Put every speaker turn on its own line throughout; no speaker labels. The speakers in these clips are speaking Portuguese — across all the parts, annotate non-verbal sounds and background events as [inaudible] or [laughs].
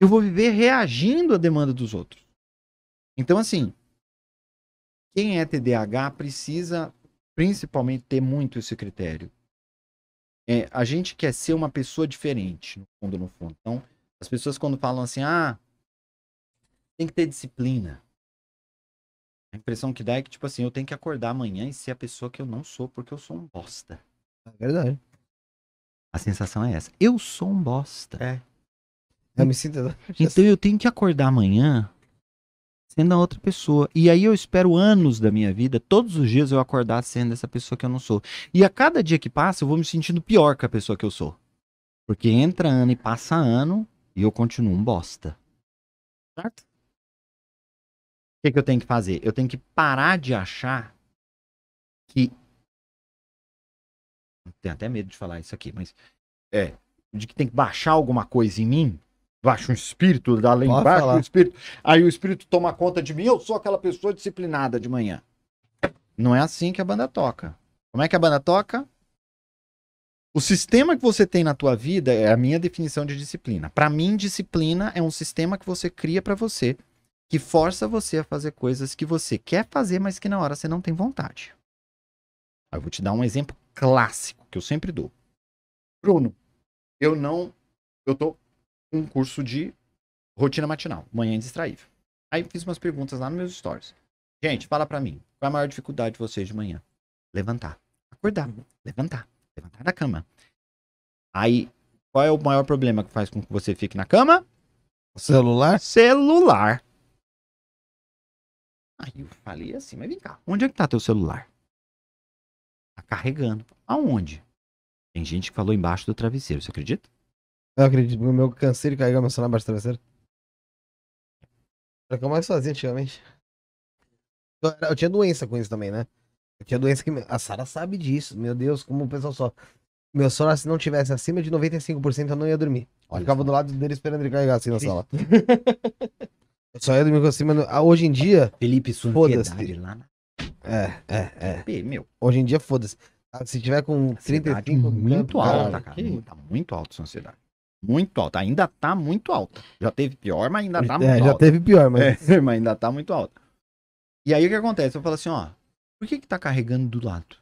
eu vou viver reagindo à demanda dos outros. Então, assim, quem é TDAH precisa principalmente ter muito esse critério. É, a gente quer ser uma pessoa diferente, no fundo, no fundo. Então, as pessoas quando falam assim, ah, tem que ter disciplina. A impressão que dá é que, tipo assim, eu tenho que acordar amanhã e ser a pessoa que eu não sou, porque eu sou um bosta. É verdade. A sensação é essa. Eu sou um bosta. É. Eu me sinto. [laughs] Então eu tenho que acordar amanhã sendo a outra pessoa. E aí eu espero anos da minha vida, todos os dias eu acordar sendo essa pessoa que eu não sou. E a cada dia que passa, eu vou me sentindo pior que a pessoa que eu sou. Porque entra ano e passa ano e eu continuo um bosta. Certo? O que, que eu tenho que fazer? Eu tenho que parar de achar que. Tenho até medo de falar isso aqui, mas. É. De que tem que baixar alguma coisa em mim baixa um espírito, dá lá embaixo um espírito. Aí o espírito toma conta de mim, eu sou aquela pessoa disciplinada de manhã. Não é assim que a banda toca. Como é que a banda toca? O sistema que você tem na tua vida é a minha definição de disciplina. Para mim, disciplina é um sistema que você cria para você, que força você a fazer coisas que você quer fazer, mas que na hora você não tem vontade. Eu vou te dar um exemplo clássico que eu sempre dou. Bruno, eu não eu tô um curso de rotina matinal, manhã distraível. Aí fiz umas perguntas lá nos meus stories. Gente, fala para mim, qual é a maior dificuldade de vocês de manhã? Levantar, acordar, uhum. levantar, levantar da cama. Aí, qual é o maior problema que faz com que você fique na cama? Celular? Celular. Aí eu falei assim, mas vem cá, onde é que tá teu celular? Tá carregando. Aonde? Tem gente que falou embaixo do travesseiro, você acredita? Não acredito, o meu cansei de carregar meu celular embaixo do travesseiro. Era o que eu mais fazia antigamente. Eu, era, eu, tinha doença com isso também, né? Eu tinha doença que. A Sara sabe disso. Meu Deus, como o pessoal só. Meu sono, se não tivesse acima de 95%, eu não ia dormir. Olha Ficava do lado dele esperando ele carregar assim na sala. [laughs] eu só ia dormir com acima. No... Ah, hoje em dia. Felipe, sua ansiedade lá na... É, é, é. Felipe, meu. Hoje em dia, foda-se. Ah, se tiver com 35. Muito alto, cara. cara. Tá muito alto sua ansiedade. Muito alta. Ainda tá muito alta. Já teve pior, mas ainda tá é, muito é, alta. Já teve pior, mas... [laughs] É, mas ainda tá muito alta. E aí o que acontece? Eu falo assim, ó, por que que tá carregando do lado?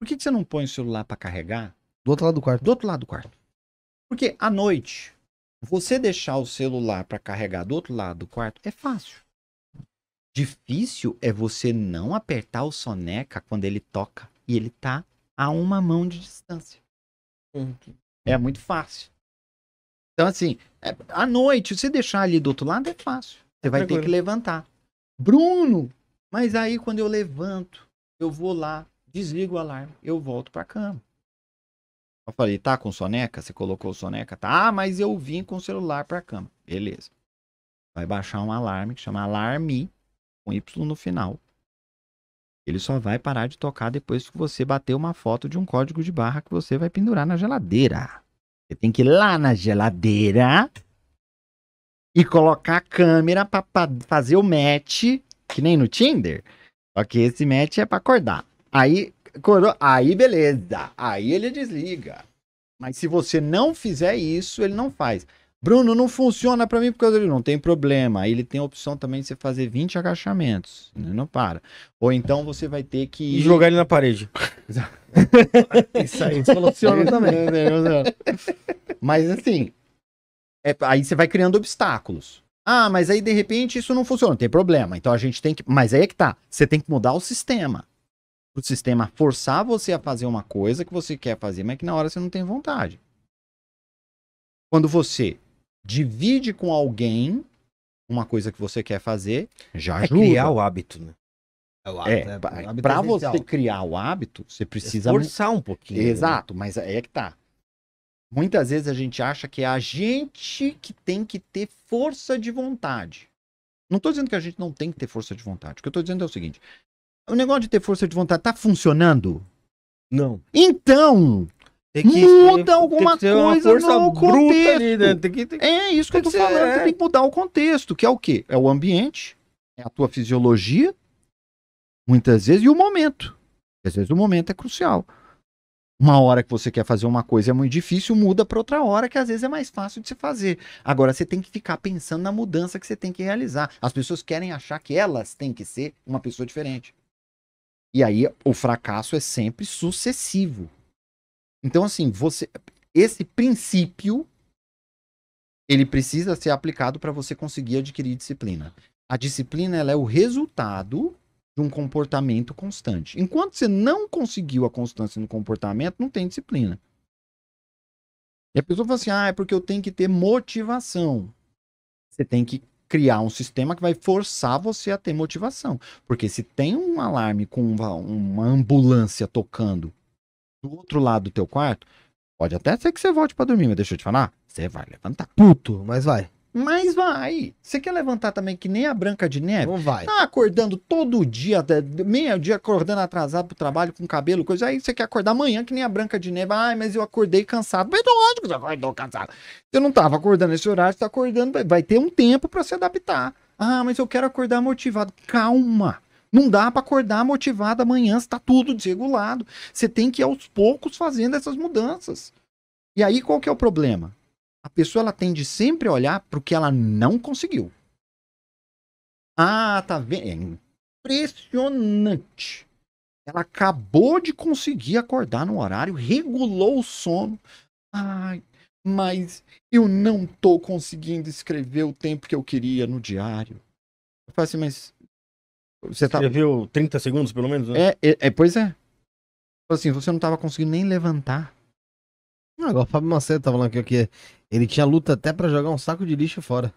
Por que que você não põe o celular para carregar? Do outro lado do quarto. Do outro lado do quarto. Porque à noite, você deixar o celular para carregar do outro lado do quarto é fácil. Difícil é você não apertar o soneca quando ele toca e ele tá a uma mão de distância. Uhum. É muito fácil. Então, assim, é, à noite, se deixar ali do outro lado, é fácil. Você vai ter que levantar. Bruno, mas aí quando eu levanto, eu vou lá, desligo o alarme, eu volto pra cama. Eu falei, tá com soneca? Você colocou soneca? Tá, ah, mas eu vim com o celular pra cama. Beleza. Vai baixar um alarme que chama Alarme, com Y no final. Ele só vai parar de tocar depois que você bater uma foto de um código de barra que você vai pendurar na geladeira. Você tem que ir lá na geladeira e colocar a câmera para fazer o match, que nem no Tinder. Só que esse match é para acordar. Aí, acordou, aí beleza. Aí ele desliga. Mas se você não fizer isso, ele não faz. Bruno, não funciona para mim porque ele não tem problema. Aí ele tem a opção também de você fazer 20 agachamentos, né? não para. Ou então você vai ter que ir... e jogar ele na parede. [laughs] Isso aí funciona também. mas assim, é, aí você vai criando obstáculos. Ah, mas aí de repente isso não funciona, não tem problema. Então a gente tem que, mas aí é que tá, você tem que mudar o sistema. O sistema forçar você a fazer uma coisa que você quer fazer, mas que na hora você não tem vontade. Quando você divide com alguém uma coisa que você quer fazer, já é ajuda. criar o hábito, né? É, o é, hábito, né? é, é para você criar o hábito, você precisa forçar um pouquinho. Né? Exato, né? mas é que tá. Muitas vezes a gente acha que é a gente que tem que ter força de vontade. Não estou dizendo que a gente não tem que ter força de vontade. O que eu estou dizendo é o seguinte: o negócio de ter força de vontade tá funcionando? Não. Então, tem que Muda alguma tem que coisa no contexto. Ali, né? tem que, tem é isso que eu tô ser, falando. É. tem que mudar o contexto, que é o quê? É o ambiente, é a tua fisiologia, muitas vezes, e o momento. Às vezes o momento é crucial. Uma hora que você quer fazer uma coisa é muito difícil, muda para outra hora que às vezes é mais fácil de se fazer. Agora você tem que ficar pensando na mudança que você tem que realizar. As pessoas querem achar que elas têm que ser uma pessoa diferente. E aí o fracasso é sempre sucessivo. Então, assim, você. Esse princípio ele precisa ser aplicado para você conseguir adquirir disciplina. A disciplina ela é o resultado de um comportamento constante. Enquanto você não conseguiu a constância no comportamento, não tem disciplina. E a pessoa fala assim: ah, é porque eu tenho que ter motivação. Você tem que criar um sistema que vai forçar você a ter motivação. Porque se tem um alarme com uma, uma ambulância tocando do outro lado do teu quarto, pode até ser que você volte para dormir, mas deixa eu te falar, você vai levantar. Puto, mas vai. Mas vai. Você quer levantar também que nem a Branca de Neve? Não vai. Tá acordando todo dia, meio-dia acordando atrasado pro trabalho, com cabelo, coisa. Aí você quer acordar amanhã que nem a Branca de Neve. Ai, mas eu acordei cansado. Mas lógico que você acordou cansado. Você não tava acordando nesse horário, você tá acordando. Vai ter um tempo para se adaptar. Ah, mas eu quero acordar motivado. Calma. Não dá para acordar motivado amanhã, está tudo desregulado. Você tem que ir aos poucos fazendo essas mudanças. E aí qual que é o problema? A pessoa ela tende sempre a olhar para o que ela não conseguiu. Ah, tá vendo? É impressionante. Ela acabou de conseguir acordar no horário, regulou o sono. Ai, mas eu não tô conseguindo escrever o tempo que eu queria no diário. Eu falo assim, mas você tá... viu 30 segundos, pelo menos, né? É, é, é pois é. Tipo assim, você não tava conseguindo nem levantar. Não, agora o Fábio Macedo tá falando que que Ele tinha luta até para jogar um saco de lixo fora.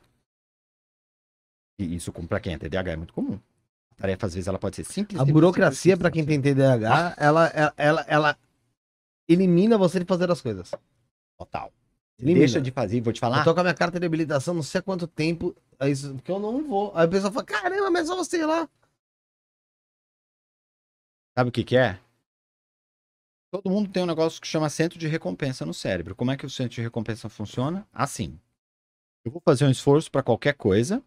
E isso, pra quem é TDAH, é muito comum. A tarefa, às vezes, ela pode ser simples. A burocracia, para quem tem TDAH, ela, ela, ela, ela, elimina você de fazer as coisas. Total. Elimina. Deixa de fazer, vou te falar. Eu tô com a minha carta de habilitação não sei há quanto tempo, aí, é porque eu não vou. Aí a pessoa fala, caramba, mas só é você lá. Sabe o que, que é? Todo mundo tem um negócio que chama centro de recompensa no cérebro. Como é que o centro de recompensa funciona? Assim. Eu vou fazer um esforço para qualquer coisa.